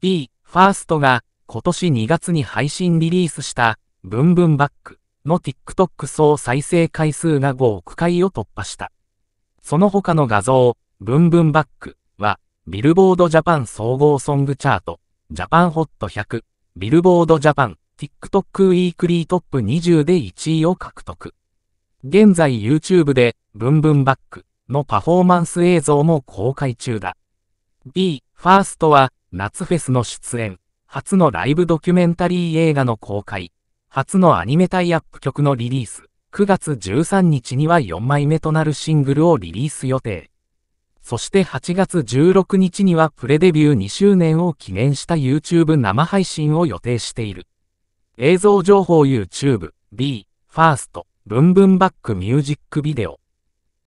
B、ファーストが今年2月に配信リリースしたブンブンバックの TikTok 総再生回数が5億回を突破した。その他の画像、ブンブンバックはビルボードジャパン総合ソングチャート、ジャパンホット100、ビルボードジャパン、TikTok ウィークリートップ20で1位を獲得。現在 YouTube でブンブンバックのパフォーマンス映像も公開中だ。B、ファーストは夏フェスの出演、初のライブドキュメンタリー映画の公開、初のアニメタイアップ曲のリリース、9月13日には4枚目となるシングルをリリース予定。そして8月16日にはプレデビュー2周年を記念した YouTube 生配信を予定している。映像情報 YouTube、B、ファースト、ブンブンバックミュージックビデオ。